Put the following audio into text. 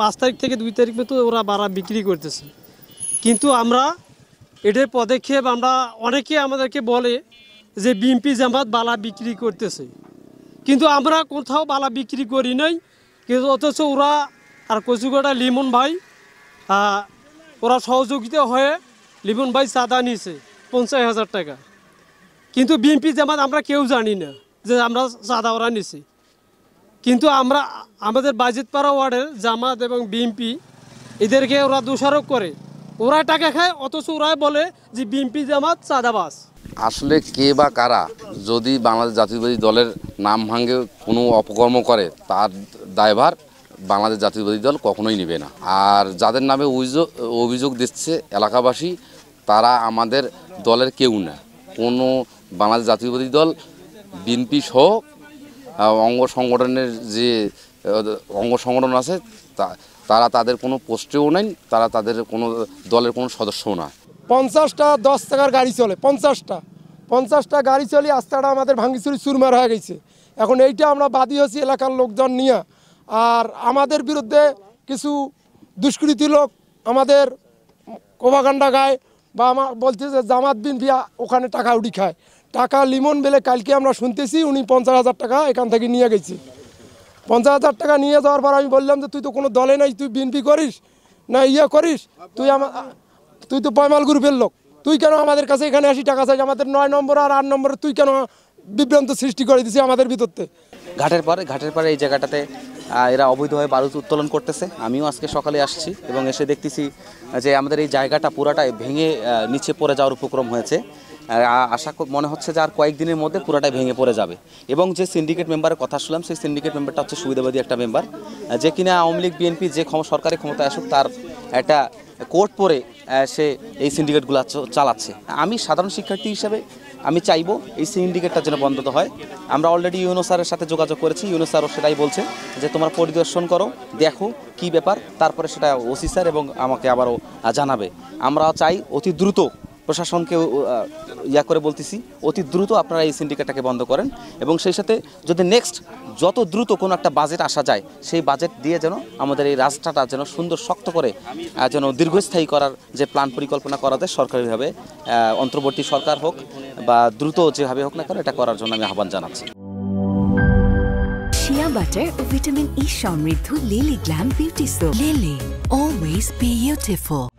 পাঁচ তারিখ থেকে দুই তারিখ পর্যন্ত ওরা বাড়া বিক্রি করতেছে কিন্তু আমরা এটার পদক্ষেপ আমরা অনেকে আমাদেরকে বলে যে বিএমপি জামাত বালা বিক্রি করতেছে কিন্তু আমরা কোথাও বালা বিক্রি করি নাই কিন্তু অথচ ওরা আর কচুগোটা লিমন ভাই ওরা সহযোগিতা হয়ে লিমন ভাই চাঁদা নিয়েছে পঞ্চাশ হাজার টাকা কিন্তু বিএমপি জামাত আমরা কেউ জানি না যে আমরা চাঁদা ওরা নিছি কিন্তু আমরা আমাদের বাজিতপাড়া ওয়ার্ডের জামাত এবং বিএমপি এদেরকে ওরা দোষারোপ করে ওরা টাকা খায় অথচ ওরাই বলে যে বিএমপি জামাত চাঁদাবাস আসলে কে বা কারা যদি বাংলাদেশ জাতীয়বাদী দলের নাম ভাঙে কোনো অপকর্ম করে তার দায়ভার বাংলাদেশ জাতীয়বাদী দল কখনোই নেবে না আর যাদের নামে অভিযোগ অভিযোগ দিচ্ছে এলাকাবাসী তারা আমাদের দলের কেউ না কোনো বাংলাদেশ জাতীয়বাদী দল বিএনপি সহ অঙ্গ সংগঠনের যে অঙ্গ সংগঠন আছে তারা তাদের কোনো পোস্টেও নেন তারা তাদের কোনো দলের কোনো সদস্যও না পঞ্চাশটা দশ টাকার গাড়ি চলে পঞ্চাশটা পঞ্চাশটা গাড়ি চলে আস্তাটা আমাদের ভাঙ্গিচুরি চুরমার হয়ে গেছে এখন এইটা আমরা বাদী হয়েছি এলাকার লোকজন নিয়ে আর আমাদের বিরুদ্ধে কিছু দুষ্কৃতি লোক আমাদের কোভাগান্ডা গায় বা আমার বলছে যে জামাত বিন বিয়া ওখানে টাকা উঠি খায় টাকা লিমন বেলে কালকে আমরা শুনতেছি উনি পঞ্চাশ হাজার টাকা এখান থেকে নিয়ে গেছি পঞ্চাশ হাজার টাকা নিয়ে যাওয়ার পর আমি বললাম যে তুই তো কোনো দলে নাই তুই বিএনপি করিস না ইয়ে করিস তুই আমার তুই তো পয়মাল গ্রুপের লোক তুই কেন আমাদের কাছে এখানে আসি টাকা চাই আমাদের নয় নম্বর আর আট নম্বরে তুই কেন বিভ্রান্ত সৃষ্টি করে দিছি আমাদের ভিতরতে ঘাটের পরে ঘাটের পরে এই জায়গাটাতে এরা অবৈধভাবে বারুদ উত্তোলন করতেছে আমিও আজকে সকালে আসছি এবং এসে দেখতেছি যে আমাদের এই জায়গাটা পুরাটা ভেঙে নিচে পড়ে যাওয়ার উপক্রম হয়েছে আশা মনে হচ্ছে যে আর কয়েকদিনের মধ্যে পুরাটাই ভেঙে পড়ে যাবে এবং যে সিন্ডিকেট মেম্বারের কথা শুনলাম সেই সিন্ডিকেট মেম্বারটা হচ্ছে সুবিধাবাদী একটা মেম্বার যে কিনা আওয়ামী লীগ বিএনপি যে সরকারি ক্ষমতায় আসুক তার একটা কোর্ট পরে সে এই সিন্ডিকেটগুলো চালাচ্ছে আমি সাধারণ শিক্ষার্থী হিসাবে আমি চাইব এই সিন্ডিকেটটা যেন বন্ধ হয় আমরা অলরেডি ইউনো স্যারের সাথে যোগাযোগ করেছি ইউনো স্যারও সেটাই বলছে যে তোমরা পরিদর্শন করো দেখো কি ব্যাপার তারপরে সেটা ওসি স্যার এবং আমাকে আবারও জানাবে আমরা চাই অতি দ্রুত প্রশাসনকে ইয়া করে বলতেছি অতি দ্রুত আপনারা এই সিন্ডিকেটটাকে বন্ধ করেন এবং সেই সাথে যদি নেক্সট যত দ্রুত কোনো একটা বাজেট আসা যায় সেই বাজেট দিয়ে যেন আমাদের এই রাস্তাটা যেন সুন্দর শক্ত করে যেন দীর্ঘস্থায়ী করার যে প্ল্যান পরিকল্পনা করা যায় সরকারিভাবে অন্তর্বর্তী সরকার হোক বা দ্রুত যেভাবে হোক না কেন এটা করার জন্য আমি আহ্বান জানাচ্ছি শিয়া বাটার ও ভিটামিন ই সমৃদ্ধ Lily glam beauty soap Lily always beautiful